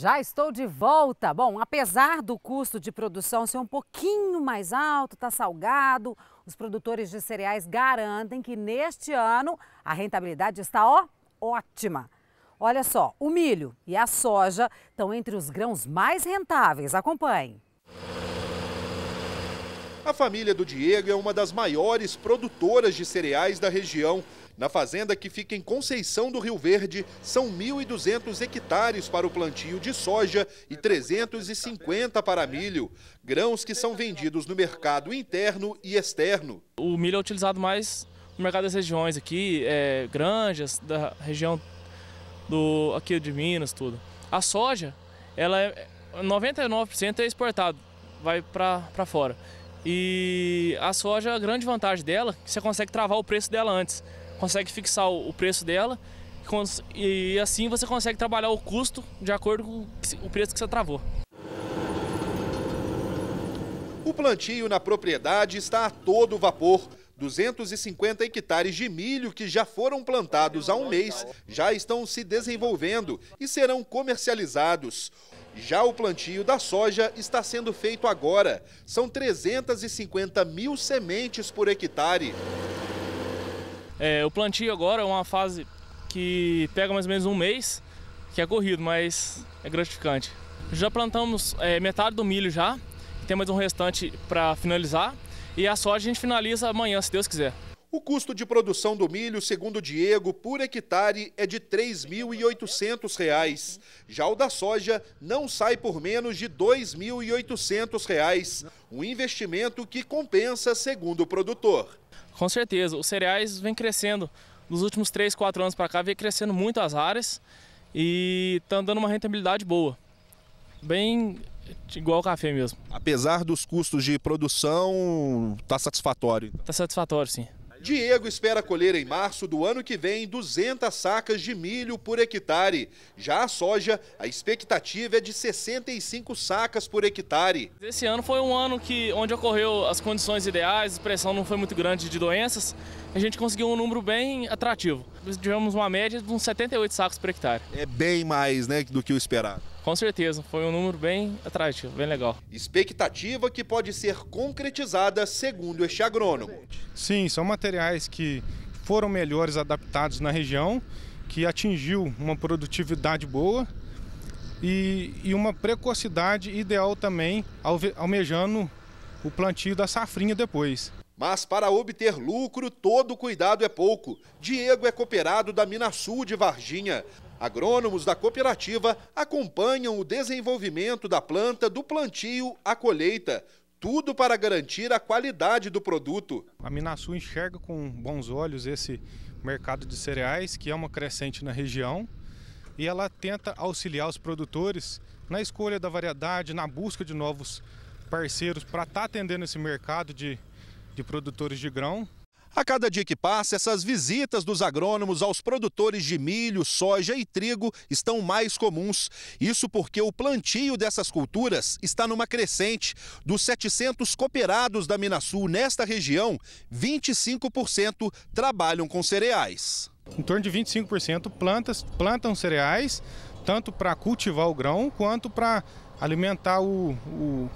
Já estou de volta. Bom, apesar do custo de produção ser um pouquinho mais alto, está salgado, os produtores de cereais garantem que neste ano a rentabilidade está ó, ótima. Olha só, o milho e a soja estão entre os grãos mais rentáveis. Acompanhe. A família do Diego é uma das maiores produtoras de cereais da região. Na fazenda que fica em Conceição do Rio Verde, são 1.200 hectares para o plantio de soja e 350 para milho, grãos que são vendidos no mercado interno e externo. O milho é utilizado mais no mercado das regiões aqui, é, granjas da região do aqui de Minas, tudo. A soja, ela é 99% é exportado, vai para fora. E a soja, a grande vantagem dela é que você consegue travar o preço dela antes consegue fixar o preço dela e assim você consegue trabalhar o custo de acordo com o preço que você travou. O plantio na propriedade está a todo vapor. 250 hectares de milho que já foram plantados há um mês já estão se desenvolvendo e serão comercializados. Já o plantio da soja está sendo feito agora. São 350 mil sementes por hectare. É, o plantio agora é uma fase que pega mais ou menos um mês, que é corrido, mas é gratificante. Já plantamos é, metade do milho já, tem mais um restante para finalizar. E a soja a gente finaliza amanhã, se Deus quiser. O custo de produção do milho, segundo Diego, por hectare é de R$ 3.800. Já o da soja não sai por menos de R$ 2.800, um investimento que compensa, segundo o produtor. Com certeza, os cereais vêm crescendo. Nos últimos 3, 4 anos para cá, vem crescendo muito as áreas e estão tá dando uma rentabilidade boa. Bem igual ao café mesmo. Apesar dos custos de produção, está satisfatório? Está então? satisfatório, sim. Diego espera colher em março do ano que vem 200 sacas de milho por hectare. Já a soja, a expectativa é de 65 sacas por hectare. Esse ano foi um ano que, onde ocorreu as condições ideais, a pressão não foi muito grande de doenças, a gente conseguiu um número bem atrativo digamos uma média de uns 78 sacos por hectare. É bem mais né, do que o esperado. Com certeza, foi um número bem atrativo, bem legal. Expectativa que pode ser concretizada, segundo este agrônomo. Sim, são materiais que foram melhores adaptados na região, que atingiu uma produtividade boa e, e uma precocidade ideal também, almejando o plantio da safrinha depois. Mas para obter lucro, todo cuidado é pouco. Diego é cooperado da Minasul de Varginha. Agrônomos da cooperativa acompanham o desenvolvimento da planta do plantio à colheita, tudo para garantir a qualidade do produto. A Minasul enxerga com bons olhos esse mercado de cereais, que é uma crescente na região, e ela tenta auxiliar os produtores na escolha da variedade, na busca de novos parceiros para estar tá atendendo esse mercado de de produtores de grão. A cada dia que passa, essas visitas dos agrônomos aos produtores de milho, soja e trigo estão mais comuns. Isso porque o plantio dessas culturas está numa crescente. Dos 700 cooperados da Minasul nesta região, 25% trabalham com cereais. Em torno de 25% plantas, plantam cereais, tanto para cultivar o grão quanto para alimentar o, o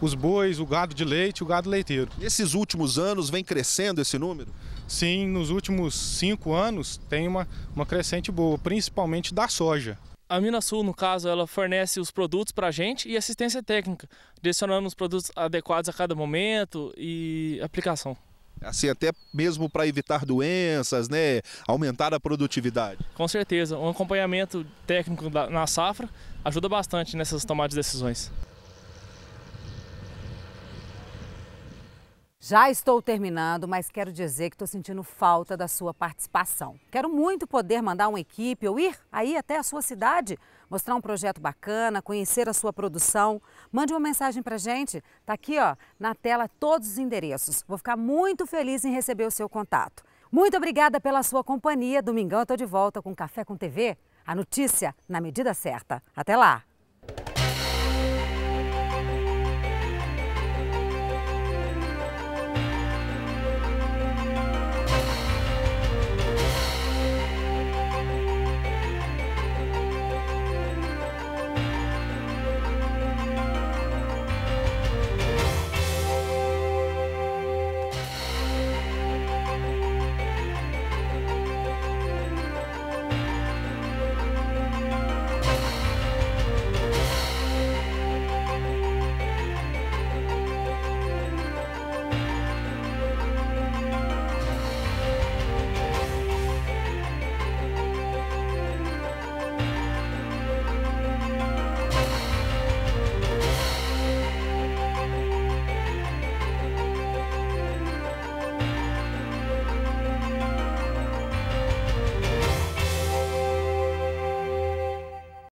os bois, o gado de leite, o gado leiteiro. Nesses últimos anos vem crescendo esse número? Sim, nos últimos cinco anos tem uma, uma crescente boa, principalmente da soja. A Minas Sul no caso, ela fornece os produtos para a gente e assistência técnica, direcionando os produtos adequados a cada momento e aplicação. Assim, até mesmo para evitar doenças, né? Aumentar a produtividade. Com certeza. Um acompanhamento técnico na safra ajuda bastante nessas tomadas de decisões. Já estou terminando, mas quero dizer que estou sentindo falta da sua participação. Quero muito poder mandar uma equipe ou ir aí até a sua cidade, mostrar um projeto bacana, conhecer a sua produção. Mande uma mensagem para gente. Tá aqui, ó, na tela todos os endereços. Vou ficar muito feliz em receber o seu contato. Muito obrigada pela sua companhia. Domingão eu estou de volta com Café com TV, a notícia na medida certa. Até lá.